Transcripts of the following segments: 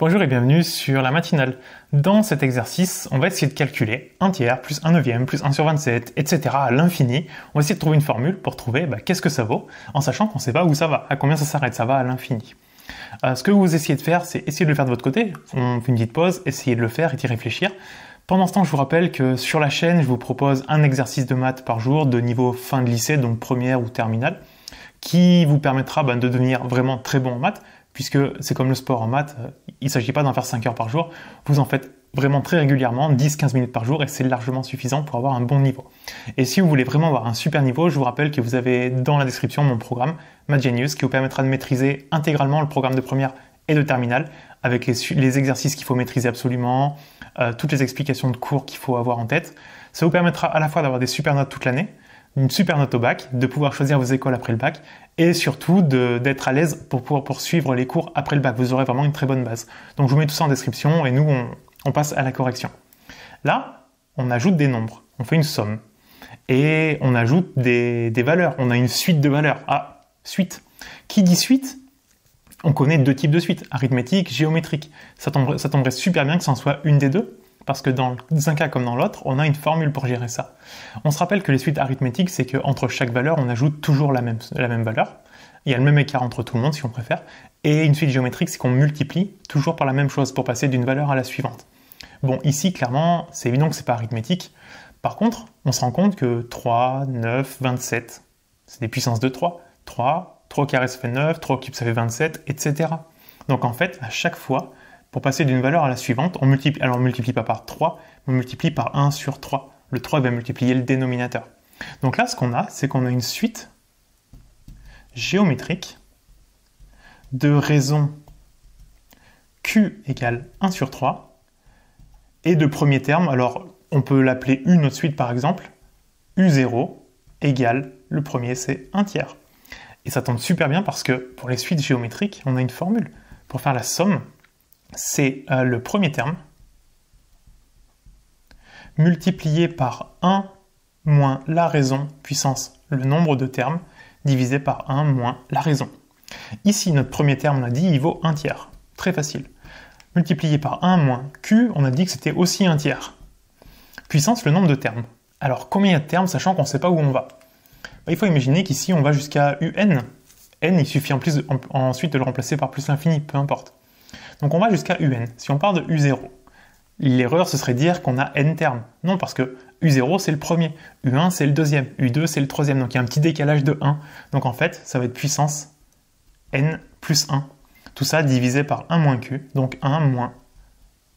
Bonjour et bienvenue sur la matinale. Dans cet exercice, on va essayer de calculer 1 tiers plus 1 neuvième plus 1 sur 27, etc. à l'infini. On va essayer de trouver une formule pour trouver bah, qu'est-ce que ça vaut, en sachant qu'on ne sait pas où ça va, à combien ça s'arrête, ça va à l'infini. Euh, ce que vous essayez de faire, c'est essayer de le faire de votre côté. On fait une petite pause, essayez de le faire et d'y réfléchir. Pendant ce temps, je vous rappelle que sur la chaîne, je vous propose un exercice de maths par jour de niveau fin de lycée, donc première ou terminale qui vous permettra ben, de devenir vraiment très bon en maths, puisque c'est comme le sport en maths, euh, il ne s'agit pas d'en faire 5 heures par jour, vous en faites vraiment très régulièrement, 10-15 minutes par jour, et c'est largement suffisant pour avoir un bon niveau. Et si vous voulez vraiment avoir un super niveau, je vous rappelle que vous avez dans la description mon programme Genius qui vous permettra de maîtriser intégralement le programme de première et de terminale, avec les, exercices qu'il faut maîtriser absolument, euh, toutes les explications de cours qu'il faut avoir en tête. Ça vous permettra à la fois d'avoir des super notes toute l'année, une super note au bac, de pouvoir choisir vos écoles après le bac et surtout d'être à l'aise pour pouvoir poursuivre les cours après le bac. Vous aurez vraiment une très bonne base. Donc je vous mets tout ça en description et nous on, passe à la correction. Là, on ajoute des nombres, on fait une somme et on ajoute des, valeurs. On a une suite de valeurs. Ah, suite. Qui dit suite on connaît deux types de suites, arithmétique, géométrique. Ça tomberait, ça tomberait super bien que ça en soit une des deux, parce que dans un cas comme dans l'autre, on a une formule pour gérer ça. On se rappelle que les suites arithmétiques, c'est qu'entre chaque valeur, on ajoute toujours la même, valeur. Il y a le même écart entre tout le monde, si on préfère. Et une suite géométrique, c'est qu'on multiplie toujours par la même chose pour passer d'une valeur à la suivante. Bon, ici, clairement, c'est évident que c'est pas arithmétique. Par contre, on se rend compte que 3, 9, 27, c'est des puissances de 3. 3, 3 carré ça fait 9, 3 au cube ça fait 27, etc. Donc en fait, à chaque fois, pour passer d'une valeur à la suivante, on multiplie, alors multiplie pas par 3, on multiplie par 1 sur 3. Le 3 va multiplier le dénominateur. Donc là, ce qu'on a, c'est qu'on a une suite géométrique de raison Q égale 1 sur 3 et de premier terme, alors on peut l'appeler U notre suite par exemple, U0 égale le premier c'est 1 tiers. Et ça tombe super bien parce que pour les suites géométriques, on a une formule. Pour faire la somme c'est euh, le premier terme multiplié par 1 moins la raison puissance le nombre de termes divisé par 1 moins la raison. Ici, notre premier terme, on a dit, il vaut 1 tiers. Très facile. Multiplié par 1 moins q, on a dit que c'était aussi 1 tiers. Puissance le nombre de termes. Alors combien il y a de termes sachant qu'on ne sait pas où on va bah, Il faut imaginer qu'ici on va jusqu'à un. n, il suffit en plus ensuite de le remplacer par plus l'infini, peu importe. Donc on va jusqu'à un. Si on part de u0, l'erreur ce serait dire qu'on a n termes. Non, parce que u0 c'est le premier, u1 c'est le deuxième, u2 c'est le troisième, donc il y a un petit décalage de 1. Donc en fait, ça va être puissance n plus 1. Tout ça divisé par 1 moins q, donc 1 moins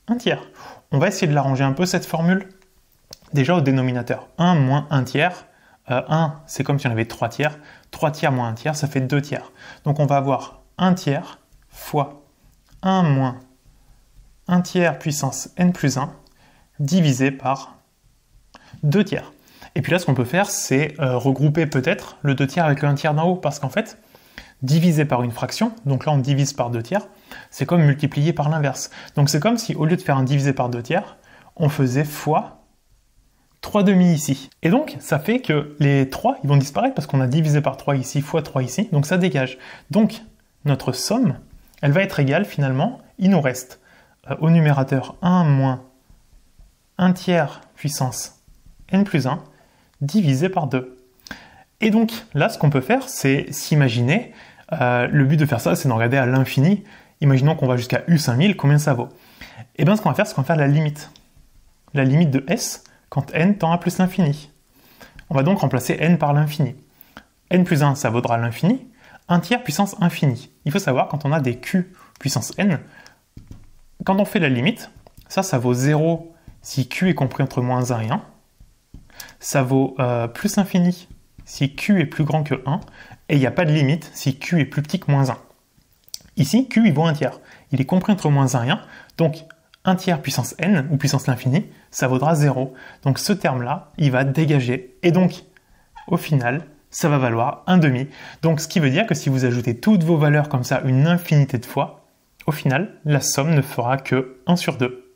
1 tiers. On va essayer de l'arranger un peu cette formule, déjà au dénominateur. 1 moins 1 tiers, 1 euh, c'est comme si on avait 3 tiers, 3 tiers moins 1 tiers ça fait 2 tiers. Donc on va avoir 1 tiers fois 1 moins 1 tiers puissance n plus 1 divisé par 2 tiers. Et puis là, ce qu'on peut faire, c'est euh, regrouper peut-être le 2 tiers avec le 1 tiers d'en haut, parce qu'en fait, divisé par une fraction, donc là on divise par 2 tiers, c'est comme multiplier par l'inverse. Donc c'est comme si au lieu de faire un divisé par 2 tiers, on faisait fois 3 demi ici. Et donc ça fait que les 3 ils vont disparaître parce qu'on a divisé par 3 ici, fois 3 ici, donc ça dégage. Donc notre somme elle va être égale finalement, il nous reste euh, au numérateur 1 moins 1 tiers puissance n plus 1 divisé par 2. Et donc là, ce qu'on peut faire, c'est s'imaginer, euh, le but de faire ça, c'est d'en regarder à l'infini, imaginons qu'on va jusqu'à U5000, combien ça vaut Et eh bien ce qu'on va faire, c'est qu'on va faire la limite. La limite de S quand n tend à plus l'infini. On va donc remplacer n par l'infini. n plus 1, ça vaudra l'infini, 1 tiers puissance infinie. Il faut savoir, quand on a des Q puissance n, quand on fait la limite, ça, ça vaut 0 si Q est compris entre moins 1 et 1. Ça vaut euh, plus infini si Q est plus grand que 1. Et il n'y a pas de limite si Q est plus petit que moins 1. Ici, Q, il vaut 1 tiers. Il est compris entre moins 1 et 1. Donc, 1 tiers puissance n, ou puissance l'infini, ça vaudra 0. Donc ce terme-là, il va dégager. Et donc, au final, ça va valoir un demi. Donc ce qui veut dire que si vous ajoutez toutes vos valeurs comme ça une infinité de fois, au final, la somme ne fera que 1 sur 2.